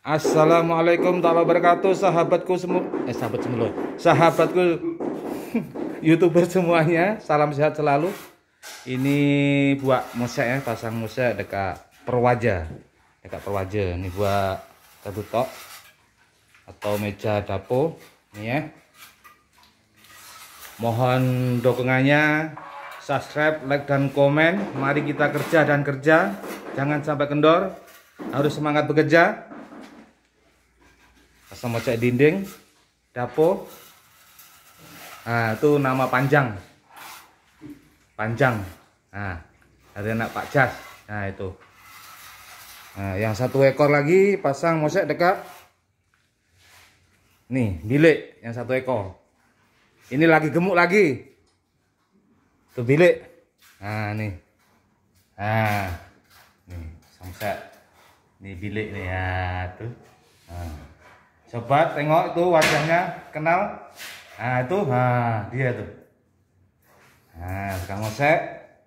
Assalamualaikum warahmatullahi wabarakatuh sahabatku semua eh sahabat semua sahabatku youtuber semuanya salam sehat selalu ini buat musa ya pasang musa dekat perwaja dekat perwaja ini buat tabutok atau meja dapur ini ya mohon dukungannya subscribe like dan komen mari kita kerja dan kerja jangan sampai kendor harus semangat bekerja sama cek dinding dapur nah itu nama panjang panjang nah ada anak Pak Jas nah itu nah yang satu ekor lagi pasang mosek dekat nih bilik yang satu ekor ini lagi gemuk lagi tuh bilik nah nih nah nih samset nih bilik nih ya tuh nah. Coba tengok itu wajahnya kenal. Nah itu, nah dia tuh. Nah sekarang ngosek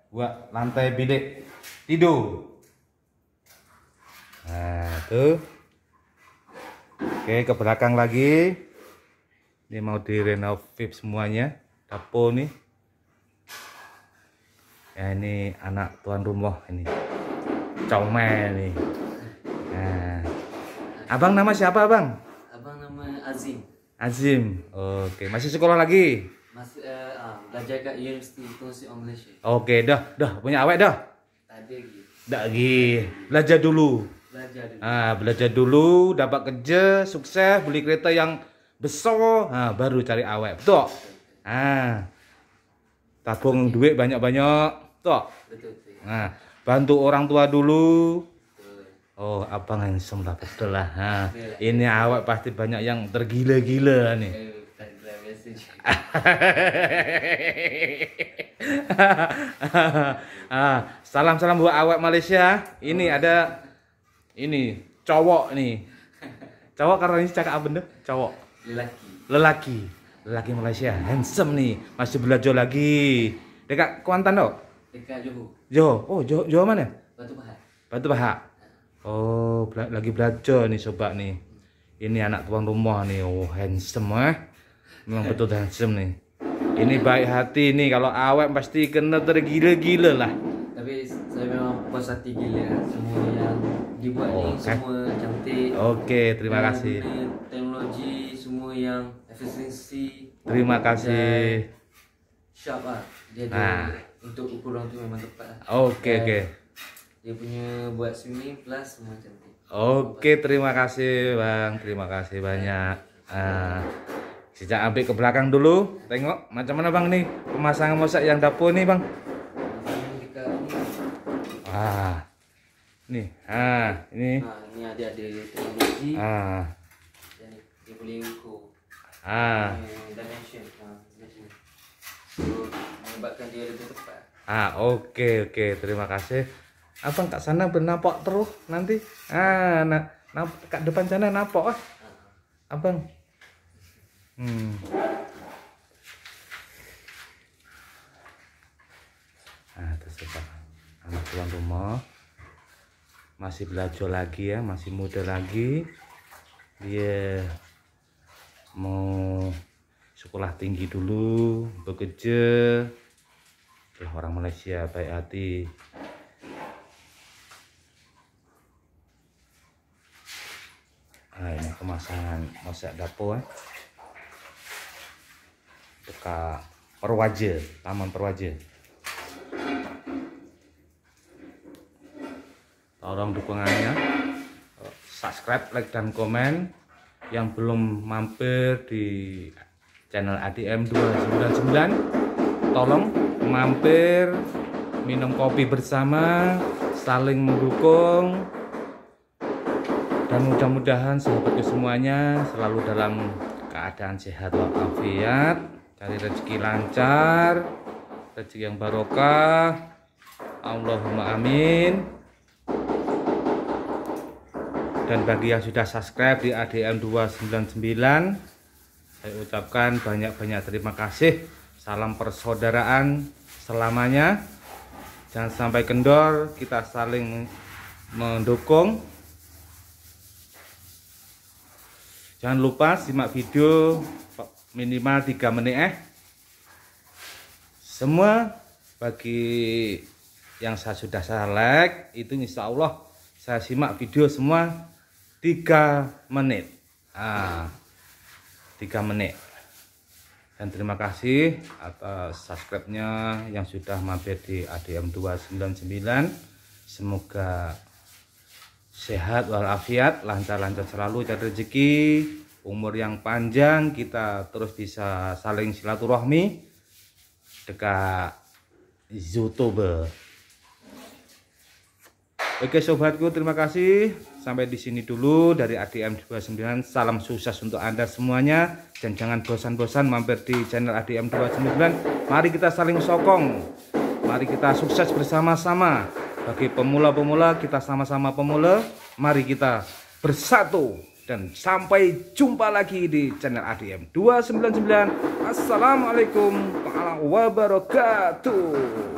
buat lantai bilik tidur. Nah itu. Oke ke belakang lagi. Ini mau direnovip semuanya. Dapur nih. Ya ini anak tuan rumah ini. Comel nih. Nah. Abang nama siapa abang? nama Azim. Azim. Oke, okay. masih sekolah lagi? Masih uh, belajar ke University Indonesia English. Oke, okay, dah, dah punya awet dah. Tadi lagi. Dah lagi. Belajar dulu. Belajar dulu. Ah, belajar dulu, dapat kerja, sukses, beli kereta yang besar, ah, baru cari awet. Betul. Ah. Tabung duit banyak-banyak. Betul. Betul. Nah, bantu orang tua dulu, Oh, abang handsome lah betul lah. Ha. Iya. Ini awak pasti banyak yang tergila-gila nih. Iya, ah, salam-salam buat awak Malaysia. Ini oh. ada ini cowok nih. Cowok karena ini cakap apa deh? Cowok. Lelaki. Lelaki. Lelaki Malaysia handsome nih. Masih belajar lagi. Dekat Kuantan dok? Dekat Johor. Johor. Oh, Johor, Johor mana? Batu Pahat. Batu Pahat. Oh, lagi belajar nih sobat nih. Ini anak tuan rumah nih. Oh, handsome eh. Memang betul handsome nih. Ini baik hati nih. Kalau awet pasti kena tergila-gila lah. Tapi saya memang puas hati gila. Semua yang dibuat oh, ni eh. kan? semua cantik. Okey, terima Dan kasih. Teknologi semua yang efisiensi. Terima kasih. Sharp lah. Dia nah. untuk ukuran tu memang tepat lah. Okey, okey dia punya buat sini, plus semua cantik Oke, terima kasih Bang. Terima kasih banyak. Uh, sejak ambil ke belakang dulu, tengok macam mana Bang nih pemasangan mosak yang dapur nih Bang. Ah, nih, ah, ini. Ah, ini ada ada teknologi. Ah. jadi ah. ah. dia Ah. Dimension. dimension. So, dia lebih tepat. Ah, oke okay, oke, terima kasih abang kak sana bernapok terus nanti ah nah, nah kak depan sana napok ah abang hmm. nah terserah anak tuan rumah masih belajar lagi ya masih muda lagi dia mau sekolah tinggi dulu bekerja orang Malaysia baik hati nah ini kemasan masak dapur eh. dekat perwaja taman perwaja tolong dukungannya subscribe like dan komen yang belum mampir di channel ADM 299 tolong mampir minum kopi bersama saling mendukung dan mudah-mudahan sahabatku semuanya selalu dalam keadaan sehat walafiat cari rezeki lancar rezeki yang barokah Allahumma amin dan bagi yang sudah subscribe di ADM 299 saya ucapkan banyak-banyak terima kasih salam persaudaraan selamanya jangan sampai kendor kita saling mendukung Jangan lupa simak video minimal 3 menit eh. Semua bagi yang saya sudah saya like itu insya Allah saya simak video semua 3 menit. Ah, 3 menit. Dan terima kasih atas subscribe-nya yang sudah mampir di ADM299. Semoga sehat walafiat, lancar-lancar selalu cari rezeki, umur yang panjang kita terus bisa saling silaturahmi dekat YouTube. Oke sobatku, terima kasih. Sampai di sini dulu dari ADM29. Salam sukses untuk Anda semuanya dan jangan bosan-bosan mampir di channel ADM29. Mari kita saling sokong. Mari kita sukses bersama-sama. Bagi pemula-pemula, kita sama-sama pemula, mari kita bersatu dan sampai jumpa lagi di channel ADM 299. Assalamualaikum warahmatullahi wabarakatuh.